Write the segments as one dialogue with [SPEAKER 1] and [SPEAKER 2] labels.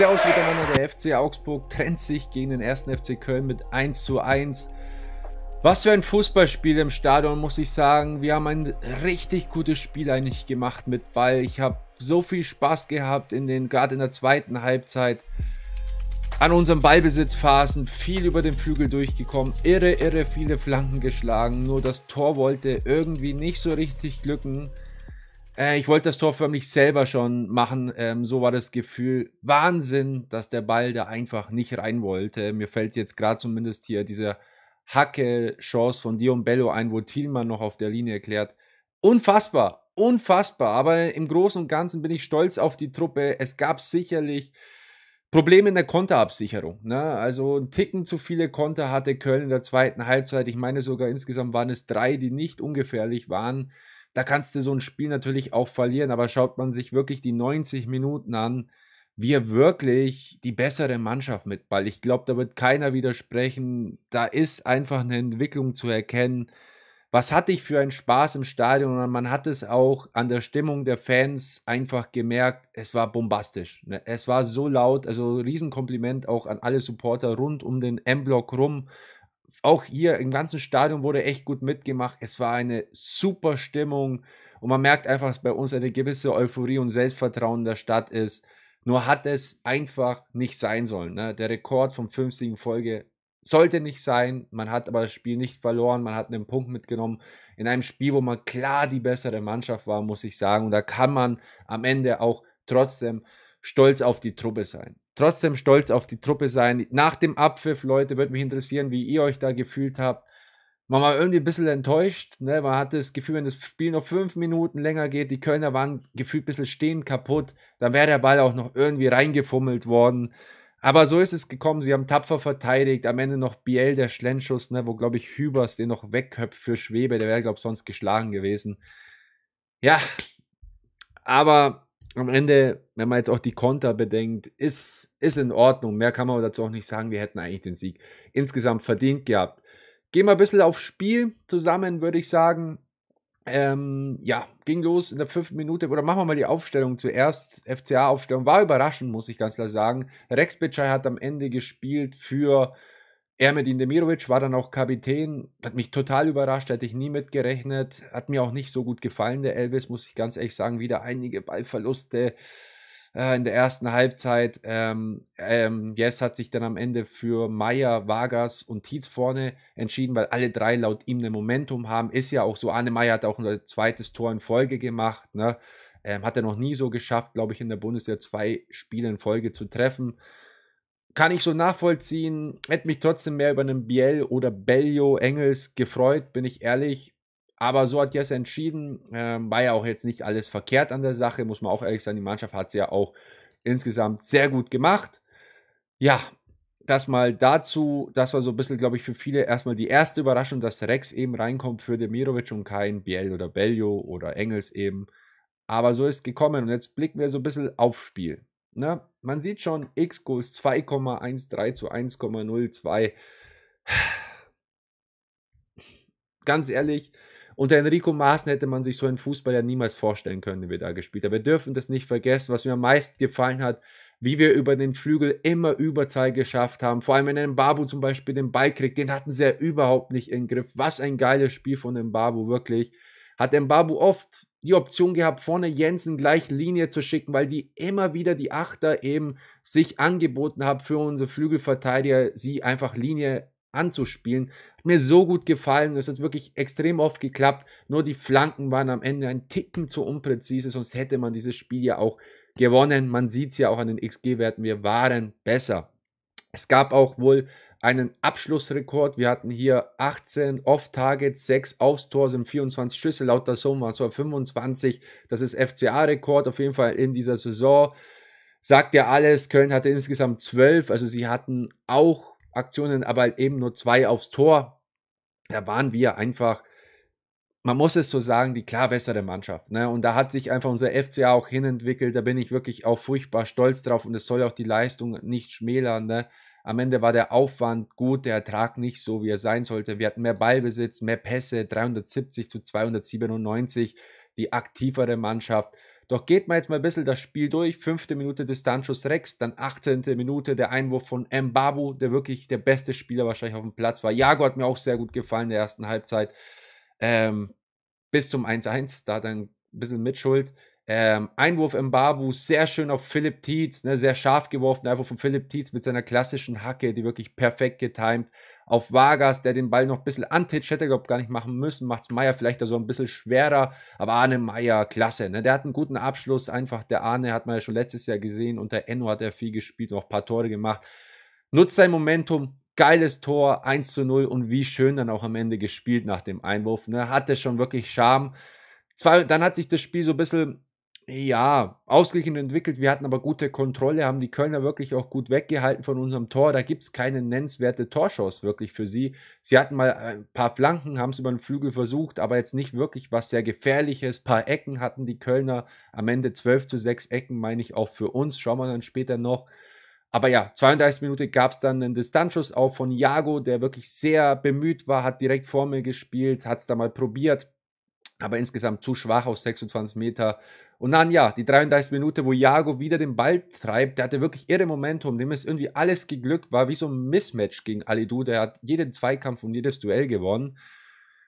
[SPEAKER 1] Servus miteinander, der FC Augsburg trennt sich gegen den ersten FC Köln mit 1 zu 1. Was für ein Fußballspiel im Stadion, muss ich sagen. Wir haben ein richtig gutes Spiel eigentlich gemacht mit Ball. Ich habe so viel Spaß gehabt, in den, gerade in der zweiten Halbzeit. An unseren Ballbesitzphasen viel über den Flügel durchgekommen. Irre, irre viele Flanken geschlagen. Nur das Tor wollte irgendwie nicht so richtig glücken. Äh, ich wollte das Tor förmlich selber schon machen. Ähm, so war das Gefühl. Wahnsinn, dass der Ball da einfach nicht rein wollte. Mir fällt jetzt gerade zumindest hier diese Hacke-Chance von Dion Bello ein, wo Thielmann noch auf der Linie erklärt. Unfassbar, unfassbar. Aber im Großen und Ganzen bin ich stolz auf die Truppe. Es gab sicherlich Probleme in der Konterabsicherung. Ne? Also ein Ticken zu viele Konter hatte Köln in der zweiten Halbzeit. Ich meine sogar insgesamt waren es drei, die nicht ungefährlich waren. Da kannst du so ein Spiel natürlich auch verlieren, aber schaut man sich wirklich die 90 Minuten an, wir wirklich die bessere Mannschaft mit Ball. Ich glaube, da wird keiner widersprechen. Da ist einfach eine Entwicklung zu erkennen. Was hatte ich für einen Spaß im Stadion? Und man hat es auch an der Stimmung der Fans einfach gemerkt. Es war bombastisch. Ne? Es war so laut. Also Riesenkompliment auch an alle Supporter rund um den M-Block rum auch hier im ganzen Stadion wurde echt gut mitgemacht. Es war eine super Stimmung und man merkt einfach, dass bei uns eine gewisse Euphorie und Selbstvertrauen der Stadt ist. Nur hat es einfach nicht sein sollen. Ne? Der Rekord vom 50 Folge sollte nicht sein. Man hat aber das Spiel nicht verloren. Man hat einen Punkt mitgenommen. In einem Spiel, wo man klar die bessere Mannschaft war, muss ich sagen. Und da kann man am Ende auch trotzdem stolz auf die Truppe sein. Trotzdem stolz auf die Truppe sein. Nach dem Abpfiff, Leute, würde mich interessieren, wie ihr euch da gefühlt habt. Man war irgendwie ein bisschen enttäuscht. Ne? Man hatte das Gefühl, wenn das Spiel noch fünf Minuten länger geht, die Kölner waren gefühlt ein bisschen stehen kaputt, dann wäre der Ball auch noch irgendwie reingefummelt worden. Aber so ist es gekommen. Sie haben tapfer verteidigt. Am Ende noch Biel, der Schlenschuss, ne, wo, glaube ich, Hübers den noch wegköpft für Schwebe. Der wäre, glaube ich, sonst geschlagen gewesen. Ja, aber am Ende, wenn man jetzt auch die Konter bedenkt, ist, ist in Ordnung. Mehr kann man dazu auch nicht sagen. Wir hätten eigentlich den Sieg insgesamt verdient gehabt. Gehen wir ein bisschen aufs Spiel zusammen, würde ich sagen. Ähm, ja, ging los in der fünften Minute. Oder machen wir mal die Aufstellung zuerst. FCA-Aufstellung war überraschend, muss ich ganz klar sagen. Rex Bitschei hat am Ende gespielt für Ermedin Demirovic war dann auch Kapitän, hat mich total überrascht, hätte ich nie mitgerechnet, hat mir auch nicht so gut gefallen, der Elvis, muss ich ganz ehrlich sagen, wieder einige Ballverluste äh, in der ersten Halbzeit. Ähm, ähm, hat sich dann am Ende für Meier, Vargas und Tietz vorne entschieden, weil alle drei laut ihm ein Momentum haben, ist ja auch so, Arne Meier hat auch ein zweites Tor in Folge gemacht, ne? ähm, hat er noch nie so geschafft, glaube ich, in der Bundesliga zwei Spiele in Folge zu treffen kann ich so nachvollziehen. Hätte mich trotzdem mehr über einen Biel oder Bellio Engels gefreut, bin ich ehrlich. Aber so hat Jess entschieden. Ähm, war ja auch jetzt nicht alles verkehrt an der Sache, muss man auch ehrlich sein. Die Mannschaft hat es ja auch insgesamt sehr gut gemacht. Ja, das mal dazu. Das war so ein bisschen, glaube ich, für viele erstmal die erste Überraschung, dass Rex eben reinkommt für Demirovic und kein Biel oder Bellio oder Engels eben. Aber so ist gekommen. Und jetzt blicken wir so ein bisschen aufs Spiel. Ne? Man sieht schon, x groß 2,13 zu 1,02. Ganz ehrlich, unter Enrico Maaßen hätte man sich so einen Fußball ja niemals vorstellen können, den wir da gespielt haben. Wir dürfen das nicht vergessen, was mir am meisten gefallen hat, wie wir über den Flügel immer Überzahl geschafft haben. Vor allem, wenn Mbabu zum Beispiel den Ball kriegt, den hatten sie ja überhaupt nicht im Griff. Was ein geiles Spiel von Mbabu, wirklich. Hat Mbabu oft die Option gehabt, vorne Jensen gleich Linie zu schicken, weil die immer wieder die Achter eben sich angeboten haben für unsere Flügelverteidiger, sie einfach Linie anzuspielen. Hat mir so gut gefallen. es hat wirklich extrem oft geklappt. Nur die Flanken waren am Ende ein Ticken zu unpräzise, sonst hätte man dieses Spiel ja auch gewonnen. Man sieht es ja auch an den XG-Werten. Wir waren besser. Es gab auch wohl einen Abschlussrekord. Wir hatten hier 18 Off-Targets, 6 aufs Tor sind 24 Schüsse, laut der Summe war 25. Das ist FCA-Rekord auf jeden Fall in dieser Saison. Sagt ja alles, Köln hatte insgesamt 12, also sie hatten auch Aktionen, aber halt eben nur 2 aufs Tor. Da waren wir einfach man muss es so sagen, die klar bessere Mannschaft. Ne? Und da hat sich einfach unser FCA auch hinentwickelt. Da bin ich wirklich auch furchtbar stolz drauf und es soll auch die Leistung nicht schmälern. Ne? Am Ende war der Aufwand gut, der Ertrag nicht so, wie er sein sollte. Wir hatten mehr Ballbesitz, mehr Pässe, 370 zu 297, die aktivere Mannschaft. Doch geht man jetzt mal ein bisschen das Spiel durch. Fünfte Minute des Rex, dann 18. Minute der Einwurf von Mbabu, der wirklich der beste Spieler wahrscheinlich auf dem Platz war. Jago hat mir auch sehr gut gefallen in der ersten Halbzeit. Ähm, bis zum 1-1, da dann ein bisschen Mitschuld. Ähm, Einwurf im Babu, sehr schön auf Philipp Tietz, ne, sehr scharf geworfen, einfach von Philipp Tietz mit seiner klassischen Hacke, die wirklich perfekt getimt. Auf Vargas, der den Ball noch ein bisschen antitscht, hätte er glaube gar nicht machen müssen, macht es Meier vielleicht da so ein bisschen schwerer, aber Arne Meier, klasse, ne, der hat einen guten Abschluss, einfach der Arne hat man ja schon letztes Jahr gesehen, unter Enno hat er viel gespielt, auch ein paar Tore gemacht. Nutzt sein Momentum, geiles Tor, 1 zu 0 und wie schön dann auch am Ende gespielt nach dem Einwurf, ne, hatte schon wirklich Charme. Zwar, dann hat sich das Spiel so ein bisschen ja, ausgeglichen entwickelt. Wir hatten aber gute Kontrolle, haben die Kölner wirklich auch gut weggehalten von unserem Tor. Da gibt es keine nennenswerte Torschance wirklich für sie. Sie hatten mal ein paar Flanken, haben es über den Flügel versucht, aber jetzt nicht wirklich was sehr Gefährliches. Ein paar Ecken hatten die Kölner am Ende 12 zu 6 Ecken, meine ich auch für uns. Schauen wir dann später noch. Aber ja, 32 Minuten gab es dann einen Distanzschuss auch von Jago, der wirklich sehr bemüht war, hat direkt vor mir gespielt, hat es da mal probiert, aber insgesamt zu schwach aus 26 Meter. Und dann ja, die 33 Minute, wo Jago wieder den Ball treibt, der hatte wirklich irre Momentum, dem ist irgendwie alles geglückt, war wie so ein Mismatch gegen Alidu, der hat jeden Zweikampf und jedes Duell gewonnen.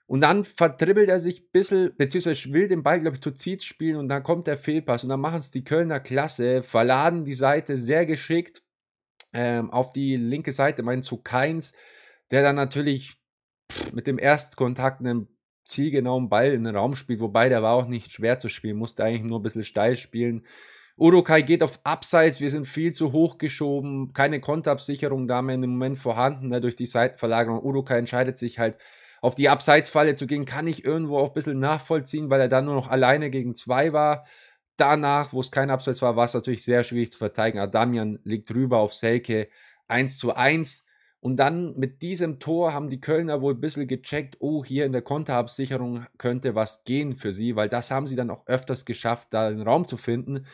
[SPEAKER 1] Und dann vertribbelt er sich ein bisschen, beziehungsweise will den Ball, glaube ich, Tuzit spielen und dann kommt der Fehlpass und dann machen es die Kölner klasse, verladen die Seite sehr geschickt ähm, auf die linke Seite, meinen zu Keins, der dann natürlich mit dem Erstkontakt einen zielgenauen Ball in den Raum spielt, wobei der war auch nicht schwer zu spielen, musste eigentlich nur ein bisschen steil spielen. Urukai geht auf Abseits, wir sind viel zu hoch geschoben, keine Konterabsicherung da mehr in Moment vorhanden, ne, durch die Seitenverlagerung. Urukai entscheidet sich halt, auf die Abseitsfalle zu gehen, kann ich irgendwo auch ein bisschen nachvollziehen, weil er dann nur noch alleine gegen zwei war. Danach, wo es kein Abseits war, war es natürlich sehr schwierig zu verteidigen. Adamian liegt rüber auf Selke 1 zu 1. Und dann mit diesem Tor haben die Kölner wohl ein bisschen gecheckt, oh, hier in der Konterabsicherung könnte was gehen für sie, weil das haben sie dann auch öfters geschafft, da den Raum zu finden.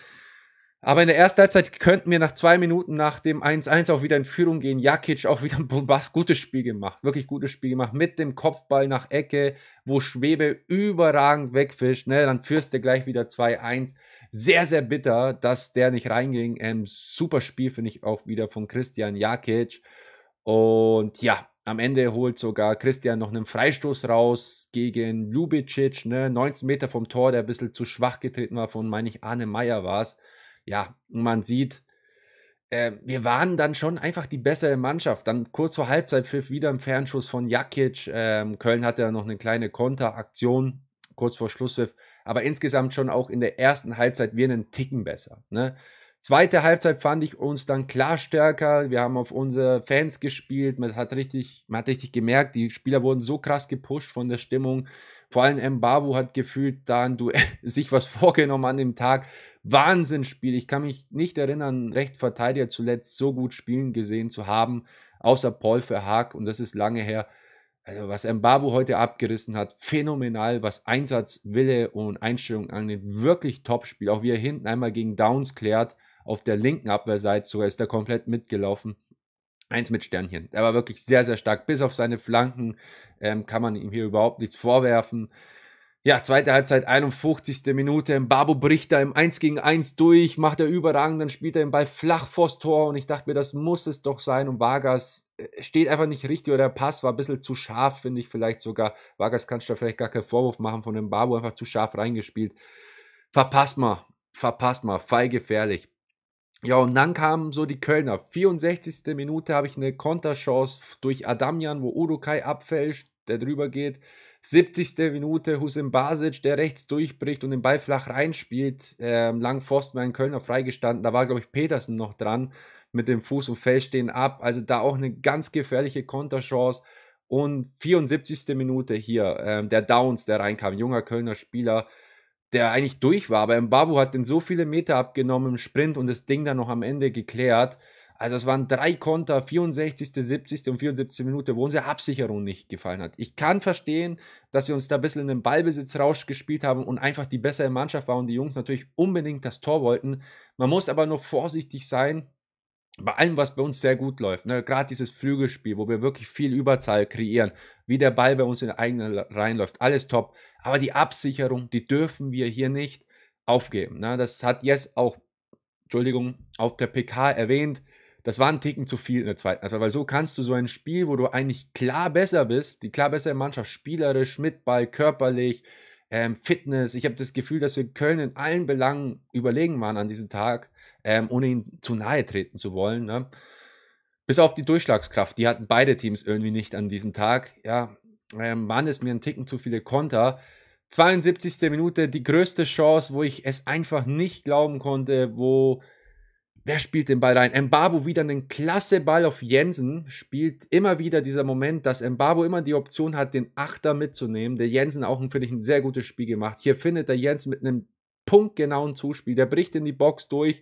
[SPEAKER 1] Aber in der ersten Halbzeit könnten wir nach zwei Minuten nach dem 1-1 auch wieder in Führung gehen. Jakic auch wieder ein gutes Spiel gemacht, wirklich gutes Spiel gemacht, mit dem Kopfball nach Ecke, wo Schwebe überragend wegfischt. Ne? Dann führst du gleich wieder 2-1. Sehr, sehr bitter, dass der nicht reinging. Ähm, super Spiel finde ich auch wieder von Christian Jakic. Und ja, am Ende holt sogar Christian noch einen Freistoß raus gegen Lubicic, ne? 19 Meter vom Tor, der ein bisschen zu schwach getreten war, von, meine ich, Arne Meyer war es. Ja, man sieht, äh, wir waren dann schon einfach die bessere Mannschaft. Dann kurz vor Halbzeit pfiff wieder ein Fernschuss von Jakic. Ähm, Köln hatte dann noch eine kleine Konteraktion kurz vor Schlusspfiff. Aber insgesamt schon auch in der ersten Halbzeit wir einen Ticken besser. Ne? Zweite Halbzeit fand ich uns dann klar stärker. Wir haben auf unsere Fans gespielt. Man hat richtig, man hat richtig gemerkt, die Spieler wurden so krass gepusht von der Stimmung. Vor allem Mbabu hat gefühlt dann sich was vorgenommen an dem Tag. Wahnsinnsspiel. Ich kann mich nicht erinnern, Rechtverteidiger zuletzt so gut spielen gesehen zu haben, außer Paul Verhaag. Und das ist lange her. Also was Mbabu heute abgerissen hat, phänomenal, was Einsatz, Wille und Einstellung angeht. Wirklich Top-Spiel. Auch wie er hinten einmal gegen Downs klärt auf der linken Abwehrseite sogar ist er komplett mitgelaufen. Eins mit Sternchen. Er war wirklich sehr, sehr stark. Bis auf seine Flanken ähm, kann man ihm hier überhaupt nichts vorwerfen. Ja, zweite Halbzeit, 51. Minute. Mbabo bricht da im 1 gegen 1 durch, macht er überragend, dann spielt er den Ball flach vors Tor und ich dachte mir, das muss es doch sein. Und Vargas äh, steht einfach nicht richtig oder der Pass war ein bisschen zu scharf, finde ich vielleicht sogar. Vargas kannst du da vielleicht gar keinen Vorwurf machen von Mbabo, einfach zu scharf reingespielt. Verpasst mal, verpasst mal, fall gefährlich. Ja, und dann kamen so die Kölner. 64. Minute habe ich eine Konterchance durch Adamian, wo Urukai abfälscht, der drüber geht. 70. Minute Husim Basic, der rechts durchbricht und den Ball flach reinspielt. Ähm, lang Forstmann, Kölner freigestanden. Da war, glaube ich, Petersen noch dran mit dem Fuß und fälscht den ab. Also da auch eine ganz gefährliche Konterchance. Und 74. Minute hier, ähm, der Downs, der reinkam, junger Kölner Spieler der eigentlich durch war. Aber Mbabu hat den so viele Meter abgenommen im Sprint und das Ding dann noch am Ende geklärt. Also es waren drei Konter, 64., 70. und 74. Minute, wo unsere Absicherung nicht gefallen hat. Ich kann verstehen, dass wir uns da ein bisschen in den Ballbesitzrausch gespielt haben und einfach die bessere Mannschaft war und die Jungs natürlich unbedingt das Tor wollten. Man muss aber nur vorsichtig sein, bei allem, was bei uns sehr gut läuft, ne, gerade dieses Flügelspiel, wo wir wirklich viel Überzahl kreieren, wie der Ball bei uns in der eigenen Reihen läuft, alles top. Aber die Absicherung, die dürfen wir hier nicht aufgeben. Ne? Das hat Jess auch, Entschuldigung, auf der PK erwähnt. Das war ein Ticken zu viel in der zweiten Halbzeit, weil so kannst du so ein Spiel, wo du eigentlich klar besser bist, die klar bessere Mannschaft, spielerisch, mit Ball, körperlich, ähm, Fitness. Ich habe das Gefühl, dass wir Köln in allen Belangen überlegen waren an diesem Tag ähm, ohne ihn zu nahe treten zu wollen. Ne? Bis auf die Durchschlagskraft, die hatten beide Teams irgendwie nicht an diesem Tag. Ja, ähm, Mann, ist mir ein Ticken zu viele Konter. 72. Minute, die größte Chance, wo ich es einfach nicht glauben konnte, wo wer spielt den Ball rein? Mbabu wieder einen klasse Ball auf Jensen, spielt immer wieder dieser Moment, dass Mbabu immer die Option hat, den Achter mitzunehmen. Der Jensen auch, finde ich, ein sehr gutes Spiel gemacht. Hier findet der Jensen mit einem punktgenauen Zuspiel. Der bricht in die Box durch.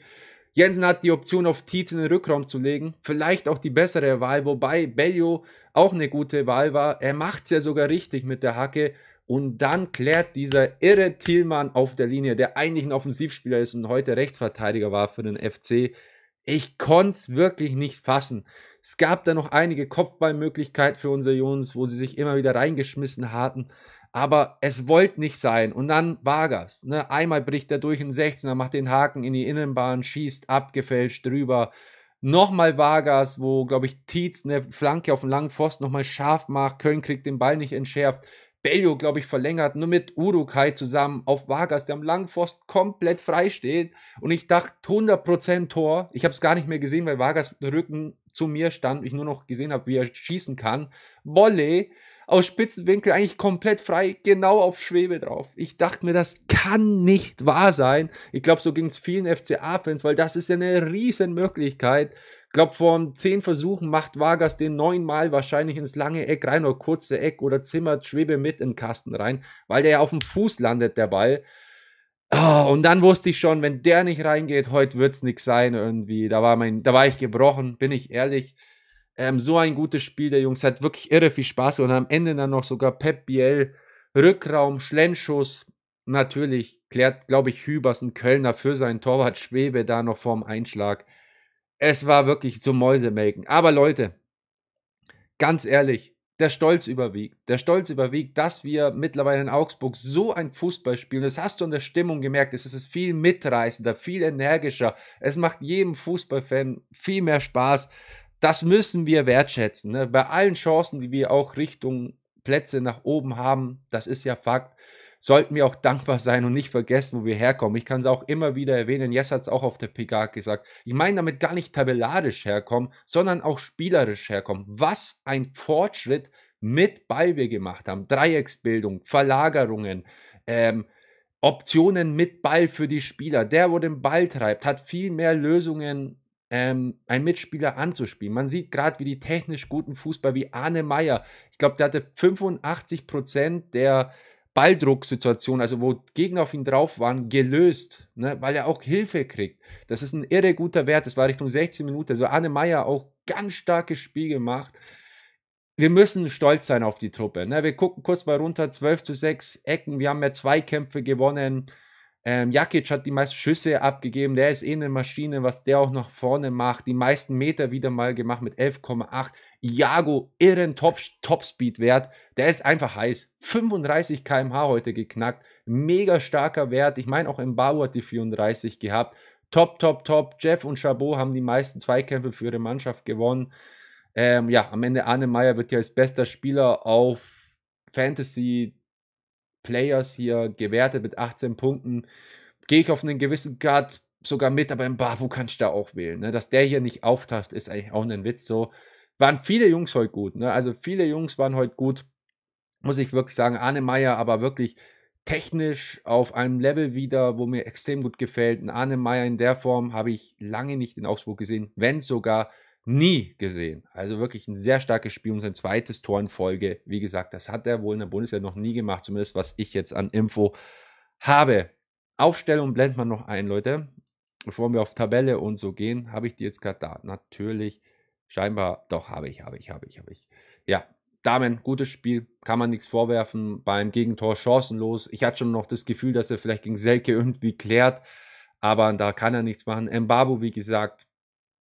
[SPEAKER 1] Jensen hat die Option auf Tietz in den Rückraum zu legen. Vielleicht auch die bessere Wahl, wobei Bello auch eine gute Wahl war. Er macht es ja sogar richtig mit der Hacke. Und dann klärt dieser irre Thielmann auf der Linie, der eigentlich ein Offensivspieler ist und heute Rechtsverteidiger war für den FC. Ich konnte es wirklich nicht fassen. Es gab da noch einige Kopfballmöglichkeiten für unsere Jungs, wo sie sich immer wieder reingeschmissen hatten aber es wollte nicht sein. Und dann Vargas, ne? einmal bricht er durch den 16er, macht den Haken in die Innenbahn, schießt abgefälscht drüber. Nochmal Vargas, wo, glaube ich, Tietz eine Flanke auf den langen Pfosten nochmal scharf macht. Köln kriegt den Ball nicht entschärft. Bello, glaube ich, verlängert, nur mit Urukai zusammen auf Vargas, der am langen Pfosten komplett frei steht. Und ich dachte, 100% Tor. Ich habe es gar nicht mehr gesehen, weil Vargas Rücken zu mir stand. Ich nur noch gesehen habe, wie er schießen kann. Volley aus Spitzenwinkel eigentlich komplett frei, genau auf Schwebe drauf. Ich dachte mir, das kann nicht wahr sein. Ich glaube, so ging es vielen FCA-Fans, weil das ist ja eine riesen Möglichkeit. Ich glaube, von zehn Versuchen macht Vargas den neunmal wahrscheinlich ins lange Eck rein oder kurze Eck oder zimmert Schwebe mit in den Kasten rein, weil der ja auf dem Fuß landet, der Ball. Oh, und dann wusste ich schon, wenn der nicht reingeht, heute wird es nichts sein irgendwie. Da war, mein, da war ich gebrochen, bin ich ehrlich. Ähm, so ein gutes Spiel der Jungs, hat wirklich irre viel Spaß und am Ende dann noch sogar Pep Biel, Rückraum, Schlenschuss. Natürlich klärt, glaube ich, Hübers ein Kölner für seinen Torwart Schwebe da noch vorm Einschlag. Es war wirklich zum Mäusemelken. Aber Leute, ganz ehrlich, der Stolz überwiegt. Der Stolz überwiegt, dass wir mittlerweile in Augsburg so ein Fußball spielen. Das hast du in der Stimmung gemerkt. Es ist viel mitreißender, viel energischer. Es macht jedem Fußballfan viel mehr Spaß das müssen wir wertschätzen. Ne? Bei allen Chancen, die wir auch Richtung Plätze nach oben haben, das ist ja Fakt, sollten wir auch dankbar sein und nicht vergessen, wo wir herkommen. Ich kann es auch immer wieder erwähnen, Jess hat es auch auf der PK gesagt. Ich meine damit gar nicht tabellarisch herkommen, sondern auch spielerisch herkommen. Was ein Fortschritt mit Ball wir gemacht haben. Dreiecksbildung, Verlagerungen, ähm, Optionen mit Ball für die Spieler. Der, wo den Ball treibt, hat viel mehr Lösungen ähm, einen Mitspieler anzuspielen. Man sieht gerade, wie die technisch guten Fußball, wie Arne Meyer, ich glaube, der hatte 85 Prozent der Balldrucksituation, also wo Gegner auf ihn drauf waren, gelöst, ne, weil er auch Hilfe kriegt. Das ist ein irre guter Wert. Das war Richtung 16 Minuten. Also Arne Meyer auch ganz starkes Spiel gemacht. Wir müssen stolz sein auf die Truppe. Ne? Wir gucken kurz mal runter, 12 zu 6 Ecken. Wir haben ja zwei Kämpfe gewonnen. Ähm, Jakic hat die meisten Schüsse abgegeben. Der ist eh eine Maschine, was der auch nach vorne macht. Die meisten Meter wieder mal gemacht mit 11,8. Iago, irren Top-Speed-Wert. Top der ist einfach heiß. 35 km/h heute geknackt. Mega starker Wert. Ich meine, auch im Bau hat die 34 gehabt. Top, top, top. Jeff und Chabot haben die meisten Zweikämpfe für ihre Mannschaft gewonnen. Ähm, ja, am Ende Arne Meyer wird ja als bester Spieler auf Fantasy Players hier gewertet mit 18 Punkten. Gehe ich auf einen gewissen Grad sogar mit, aber im Babu kann ich da auch wählen. Ne? Dass der hier nicht auftaucht, ist eigentlich auch ein Witz. So waren viele Jungs heute gut. Ne? Also viele Jungs waren heute gut, muss ich wirklich sagen. Arne Meier aber wirklich technisch auf einem Level wieder, wo mir extrem gut gefällt. Ein Arne Meier in der Form habe ich lange nicht in Augsburg gesehen, wenn sogar nie gesehen. Also wirklich ein sehr starkes Spiel und sein zweites Tor in Folge. Wie gesagt, das hat er wohl in der Bundesliga noch nie gemacht, zumindest was ich jetzt an Info habe. Aufstellung blendet man noch ein, Leute. Bevor wir auf Tabelle und so gehen, habe ich die jetzt gerade da. Natürlich, scheinbar, doch, habe ich, habe ich, habe ich, habe ich. Ja, Damen, gutes Spiel, kann man nichts vorwerfen. Beim Gegentor chancenlos. Ich hatte schon noch das Gefühl, dass er vielleicht gegen Selke irgendwie klärt, aber da kann er nichts machen. Mbabu, wie gesagt,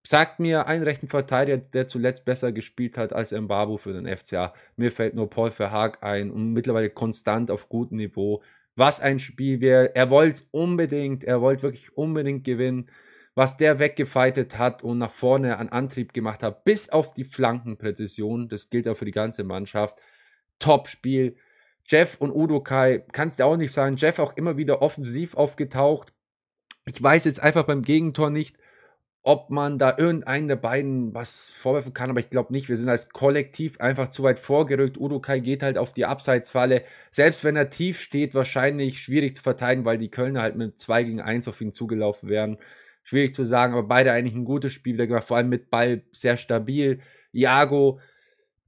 [SPEAKER 1] Sagt mir einen rechten Verteidiger, der zuletzt besser gespielt hat als Mbabu für den FCA. Mir fällt nur Paul Verhaag ein und mittlerweile konstant auf gutem Niveau. Was ein Spiel wäre. Er wollte es unbedingt, er wollte wirklich unbedingt gewinnen. Was der weggefightet hat und nach vorne an Antrieb gemacht hat, bis auf die Flankenpräzision, das gilt auch für die ganze Mannschaft. Top-Spiel. Jeff und Udo Kai, kannst du auch nicht sagen. Jeff auch immer wieder offensiv aufgetaucht. Ich weiß jetzt einfach beim Gegentor nicht, ob man da irgendeinen der beiden was vorwerfen kann, aber ich glaube nicht. Wir sind als Kollektiv einfach zu weit vorgerückt. Urukai geht halt auf die Abseitsfalle. Selbst wenn er tief steht, wahrscheinlich schwierig zu verteidigen, weil die Kölner halt mit 2 gegen 1 auf ihn zugelaufen wären. Schwierig zu sagen, aber beide eigentlich ein gutes Spiel wieder gemacht, vor allem mit Ball sehr stabil. Iago,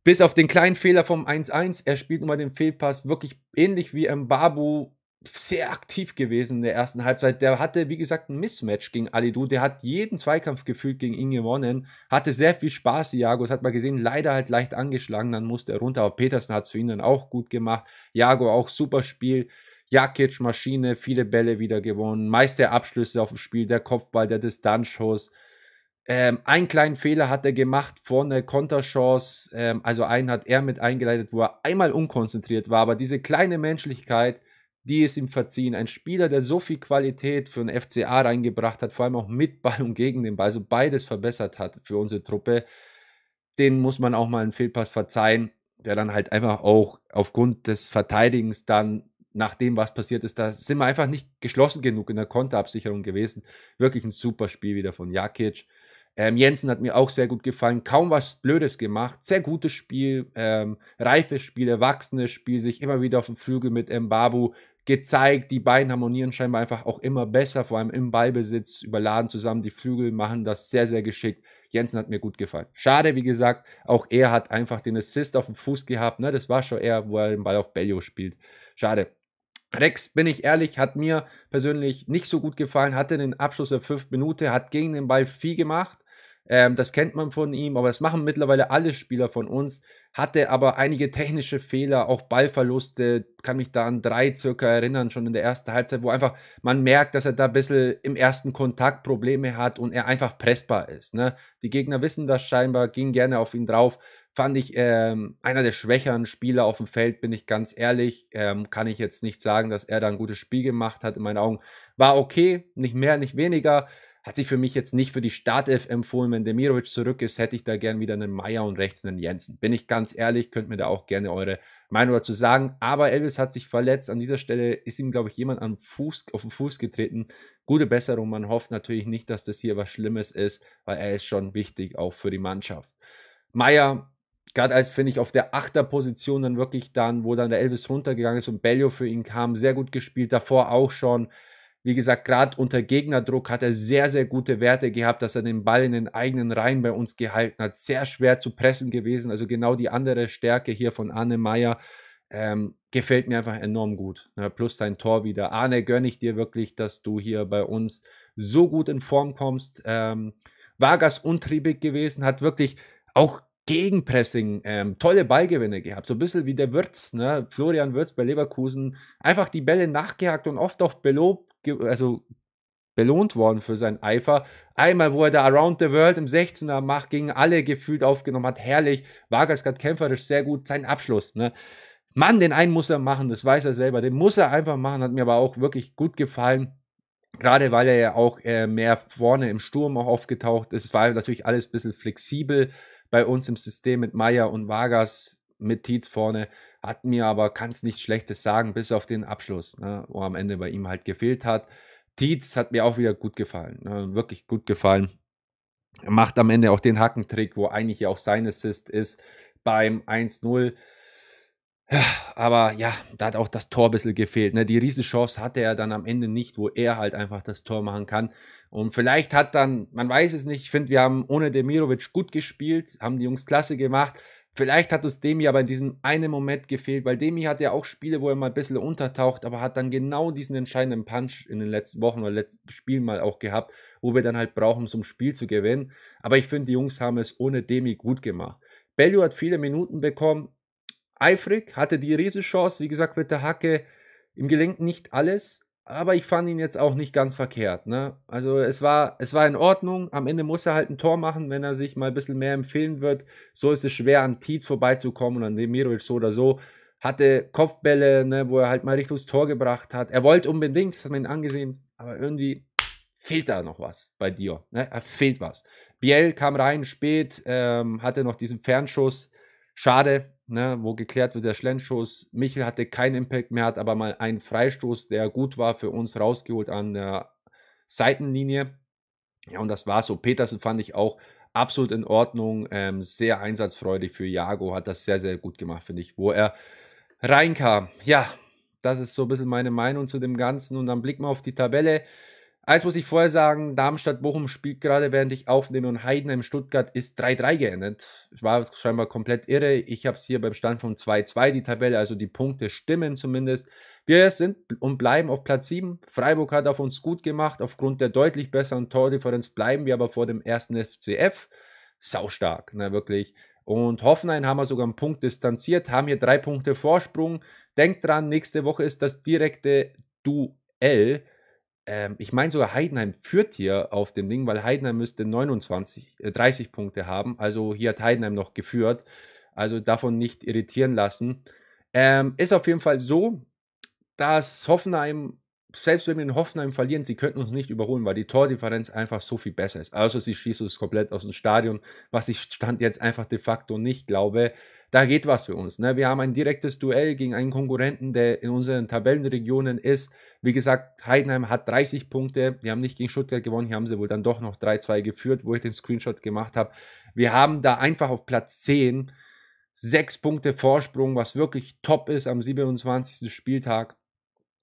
[SPEAKER 1] bis auf den kleinen Fehler vom 1-1, er spielt nun mal den Fehlpass wirklich ähnlich wie Mbabu sehr aktiv gewesen in der ersten Halbzeit. Der hatte, wie gesagt, ein Mismatch gegen Alidu. Der hat jeden Zweikampf gefühlt gegen ihn gewonnen. Hatte sehr viel Spaß, Jago. Das hat man gesehen. Leider halt leicht angeschlagen. Dann musste er runter. Aber Petersen hat es für ihn dann auch gut gemacht. Jago auch super Spiel. Jakic, Maschine, viele Bälle wieder gewonnen. Meist der Abschlüsse auf dem Spiel, der Kopfball, der Distanzschuss. Ähm, einen kleinen Fehler hat er gemacht vorne, Konterchance. Ähm, also einen hat er mit eingeleitet, wo er einmal unkonzentriert war. Aber diese kleine Menschlichkeit, die ist ihm verziehen. Ein Spieler, der so viel Qualität für den FCA reingebracht hat, vor allem auch mit Ball und gegen den Ball, also beides verbessert hat für unsere Truppe, den muss man auch mal einen Fehlpass verzeihen, der dann halt einfach auch aufgrund des Verteidigens dann nach dem, was passiert ist, da sind wir einfach nicht geschlossen genug in der Konterabsicherung gewesen. Wirklich ein super Spiel wieder von Jakic. Ähm, Jensen hat mir auch sehr gut gefallen. Kaum was Blödes gemacht. Sehr gutes Spiel, ähm, reifes Spiel, erwachsenes Spiel, sich immer wieder auf dem Flügel mit Mbabu gezeigt. Die beiden harmonieren scheinbar einfach auch immer besser, vor allem im Ballbesitz, überladen zusammen. Die Flügel machen das sehr, sehr geschickt. Jensen hat mir gut gefallen. Schade, wie gesagt, auch er hat einfach den Assist auf dem Fuß gehabt. Ne? Das war schon er, wo er den Ball auf Bello spielt. Schade. Rex, bin ich ehrlich, hat mir persönlich nicht so gut gefallen, hatte den Abschluss der fünf Minute, hat gegen den Ball viel gemacht, ähm, das kennt man von ihm, aber das machen mittlerweile alle Spieler von uns. Hatte aber einige technische Fehler, auch Ballverluste. Kann mich da an drei circa erinnern, schon in der ersten Halbzeit, wo einfach man merkt, dass er da ein bisschen im ersten Kontakt Probleme hat und er einfach pressbar ist. Ne? Die Gegner wissen das scheinbar, gingen gerne auf ihn drauf. Fand ich ähm, einer der schwächeren Spieler auf dem Feld, bin ich ganz ehrlich. Ähm, kann ich jetzt nicht sagen, dass er da ein gutes Spiel gemacht hat. In meinen Augen war okay, nicht mehr, nicht weniger hat sich für mich jetzt nicht für die Startelf empfohlen. Wenn Demirovic zurück ist, hätte ich da gern wieder einen Meier und rechts einen Jensen. Bin ich ganz ehrlich, könnt mir da auch gerne eure Meinung dazu sagen. Aber Elvis hat sich verletzt. An dieser Stelle ist ihm, glaube ich, jemand am Fuß, auf den Fuß getreten. Gute Besserung. Man hofft natürlich nicht, dass das hier was Schlimmes ist, weil er ist schon wichtig, auch für die Mannschaft. Meier gerade als, finde ich, auf der Achterposition dann wirklich dann, wo dann der Elvis runtergegangen ist und Bello für ihn kam, sehr gut gespielt, davor auch schon. Wie gesagt, gerade unter Gegnerdruck hat er sehr, sehr gute Werte gehabt, dass er den Ball in den eigenen Reihen bei uns gehalten hat. Sehr schwer zu pressen gewesen. Also genau die andere Stärke hier von Arne Meyer. Ähm, gefällt mir einfach enorm gut. Ja, plus sein Tor wieder. Arne, gönne ich dir wirklich, dass du hier bei uns so gut in Form kommst. Ähm, Vargas untriebig gewesen, hat wirklich auch Gegenpressing, ähm, tolle Ballgewinne gehabt. So ein bisschen wie der Würz, ne? Florian Würz bei Leverkusen. Einfach die Bälle nachgehakt und oft auch belobt also belohnt worden für seinen Eifer. Einmal, wo er da Around the World im 16er macht, gegen alle gefühlt aufgenommen hat. Herrlich. Vargas gerade kämpferisch sehr gut. Sein Abschluss, ne? Mann, den einen muss er machen, das weiß er selber. Den muss er einfach machen, hat mir aber auch wirklich gut gefallen. Gerade weil er ja auch äh, mehr vorne im Sturm auch aufgetaucht ist. Es war natürlich alles ein bisschen flexibel bei uns im System mit Meier und Vargas, mit Tietz vorne hat mir aber ganz nichts Schlechtes sagen, bis auf den Abschluss, ne, wo am Ende bei ihm halt gefehlt hat. Tietz hat mir auch wieder gut gefallen, ne, wirklich gut gefallen. Er macht am Ende auch den Hackentrick, wo eigentlich ja auch sein Assist ist beim 1-0. Aber ja, da hat auch das Tor ein bisschen gefehlt. Ne? Die Riesenchance hatte er dann am Ende nicht, wo er halt einfach das Tor machen kann. Und vielleicht hat dann, man weiß es nicht, ich finde, wir haben ohne Demirovic gut gespielt, haben die Jungs klasse gemacht. Vielleicht hat es Demi aber in diesem einen Moment gefehlt, weil Demi hat ja auch Spiele, wo er mal ein bisschen untertaucht, aber hat dann genau diesen entscheidenden Punch in den letzten Wochen oder letzten Spielen mal auch gehabt, wo wir dann halt brauchen, um so ein Spiel zu gewinnen. Aber ich finde, die Jungs haben es ohne Demi gut gemacht. Bellu hat viele Minuten bekommen, eifrig, hatte die Riesenchance, wie gesagt, mit der Hacke. Im Gelenk nicht alles, aber ich fand ihn jetzt auch nicht ganz verkehrt. Ne? Also es war, es war in Ordnung. Am Ende muss er halt ein Tor machen, wenn er sich mal ein bisschen mehr empfehlen wird. So ist es schwer, an Tietz vorbeizukommen und an Demirovic so oder so. Hatte Kopfbälle, ne, wo er halt mal Richtung Tor gebracht hat. Er wollte unbedingt, das hat man ihn angesehen, aber irgendwie fehlt da noch was bei Dior. Ne? Er fehlt was. Biel kam rein spät, ähm, hatte noch diesen Fernschuss. Schade, ne, wo geklärt wird, der Schlendschuss. Michel hatte keinen Impact mehr, hat aber mal einen Freistoß, der gut war, für uns rausgeholt an der Seitenlinie. Ja, und das war's so. Petersen fand ich auch absolut in Ordnung, ähm, sehr einsatzfreudig für Jago, hat das sehr, sehr gut gemacht, finde ich, wo er reinkam. Ja, das ist so ein bisschen meine Meinung zu dem Ganzen. Und dann blicken wir auf die Tabelle. Eins muss ich vorher sagen, Darmstadt-Bochum spielt gerade, während ich aufnehme und Heidenheim-Stuttgart ist 3-3 geendet. War scheinbar komplett irre. Ich habe es hier beim Stand von 2-2 die Tabelle, also die Punkte stimmen zumindest. Wir sind und bleiben auf Platz 7. Freiburg hat auf uns gut gemacht. Aufgrund der deutlich besseren Tordifferenz bleiben wir aber vor dem ersten FCF. Saustark, na ne, wirklich. Und Hoffenheim haben wir sogar einen Punkt distanziert, haben hier drei Punkte Vorsprung. Denkt dran, nächste Woche ist das direkte Duell ähm, ich meine sogar Heidenheim führt hier auf dem Ding, weil Heidenheim müsste 29, äh, 30 Punkte haben. Also hier hat Heidenheim noch geführt. Also davon nicht irritieren lassen. Ähm, ist auf jeden Fall so, dass Hoffenheim, selbst wenn wir in Hoffenheim verlieren, sie könnten uns nicht überholen, weil die Tordifferenz einfach so viel besser ist. Also sie schießen uns komplett aus dem Stadion, was ich Stand jetzt einfach de facto nicht glaube da geht was für uns. Ne? Wir haben ein direktes Duell gegen einen Konkurrenten, der in unseren Tabellenregionen ist. Wie gesagt, Heidenheim hat 30 Punkte. Wir haben nicht gegen Stuttgart gewonnen. Hier haben sie wohl dann doch noch 3-2 geführt, wo ich den Screenshot gemacht habe. Wir haben da einfach auf Platz 10 sechs Punkte Vorsprung, was wirklich top ist am 27. Spieltag.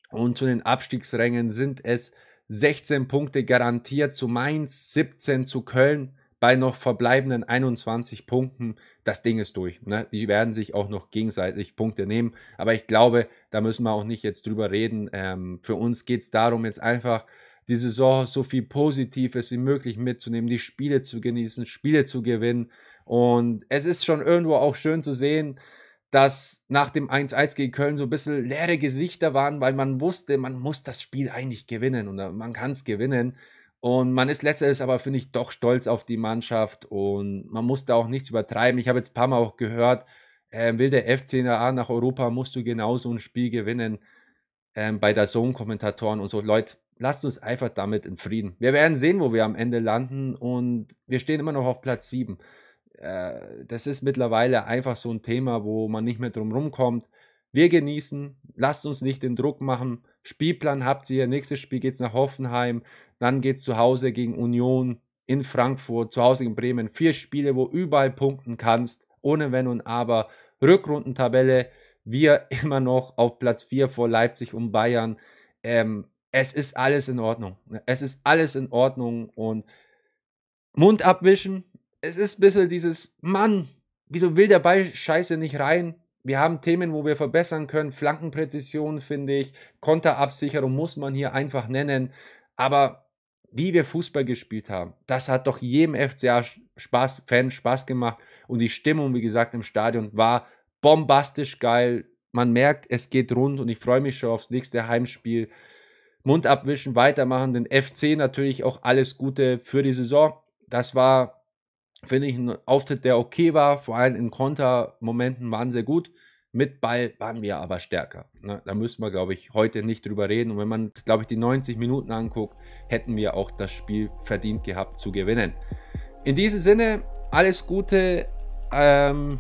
[SPEAKER 1] Und zu den Abstiegsrängen sind es 16 Punkte garantiert zu Mainz, 17 zu Köln bei noch verbleibenden 21 Punkten, das Ding ist durch. Ne? Die werden sich auch noch gegenseitig Punkte nehmen. Aber ich glaube, da müssen wir auch nicht jetzt drüber reden. Ähm, für uns geht es darum, jetzt einfach die Saison so viel Positives wie möglich mitzunehmen, die Spiele zu genießen, Spiele zu gewinnen. Und es ist schon irgendwo auch schön zu sehen, dass nach dem 1-1 gegen Köln so ein bisschen leere Gesichter waren, weil man wusste, man muss das Spiel eigentlich gewinnen oder äh, man kann es gewinnen. Und man ist letztendlich aber, finde ich, doch stolz auf die Mannschaft und man muss da auch nichts übertreiben. Ich habe jetzt ein paar Mal auch gehört, äh, will der FC A nach Europa, musst du genauso ein Spiel gewinnen äh, bei der Zone-Kommentatoren und so. Leute, lasst uns einfach damit in Frieden. Wir werden sehen, wo wir am Ende landen und wir stehen immer noch auf Platz 7. Äh, das ist mittlerweile einfach so ein Thema, wo man nicht mehr drum rumkommt. Wir genießen, lasst uns nicht den Druck machen Spielplan habt ihr. Nächstes Spiel geht es nach Hoffenheim, dann geht es zu Hause gegen Union in Frankfurt, zu Hause gegen Bremen. Vier Spiele, wo überall punkten kannst, ohne Wenn und Aber. Rückrundentabelle, wir immer noch auf Platz 4 vor Leipzig und Bayern. Ähm, es ist alles in Ordnung. Es ist alles in Ordnung und Mund abwischen. Es ist ein bisschen dieses, Mann, wieso will der Ball scheiße nicht rein? wir haben Themen, wo wir verbessern können. Flankenpräzision, finde ich. Konterabsicherung muss man hier einfach nennen. Aber wie wir Fußball gespielt haben, das hat doch jedem FCA-Fan Spaß gemacht. Und die Stimmung, wie gesagt, im Stadion war bombastisch geil. Man merkt, es geht rund und ich freue mich schon aufs nächste Heimspiel. Mund abwischen, weitermachen. Den FC natürlich auch alles Gute für die Saison. Das war Finde ich einen Auftritt, der okay war. Vor allem in Kontermomenten waren sehr gut. Mit Ball waren wir aber stärker. Ne? Da müssen wir, glaube ich, heute nicht drüber reden. Und wenn man, glaube ich, die 90 Minuten anguckt, hätten wir auch das Spiel verdient gehabt zu gewinnen. In diesem Sinne, alles Gute ähm,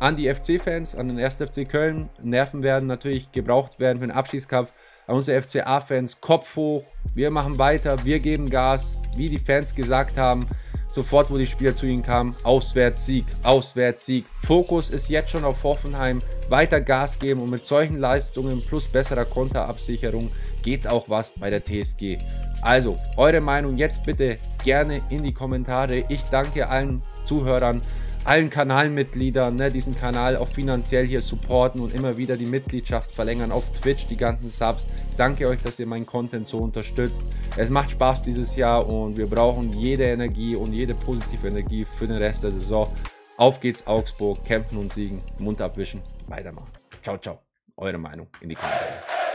[SPEAKER 1] an die FC-Fans, an den 1. FC Köln. Nerven werden natürlich gebraucht werden für den Abschiedskampf. An unsere FCA-Fans, Kopf hoch. Wir machen weiter, wir geben Gas, wie die Fans gesagt haben sofort, wo die Spieler zu ihnen kamen, auswärts Sieg, auswärts Sieg. Fokus ist jetzt schon auf Hoffenheim, weiter Gas geben und mit solchen Leistungen plus besserer Konterabsicherung geht auch was bei der TSG. Also, eure Meinung jetzt bitte gerne in die Kommentare. Ich danke allen Zuhörern allen Kanalmitgliedern, ne, diesen Kanal auch finanziell hier supporten und immer wieder die Mitgliedschaft verlängern auf Twitch, die ganzen Subs. Danke euch, dass ihr meinen Content so unterstützt. Es macht Spaß dieses Jahr und wir brauchen jede Energie und jede positive Energie für den Rest der Saison. Auf geht's Augsburg, kämpfen und siegen, Mund abwischen, weitermachen. Ciao, ciao. Eure Meinung in die Kommentare.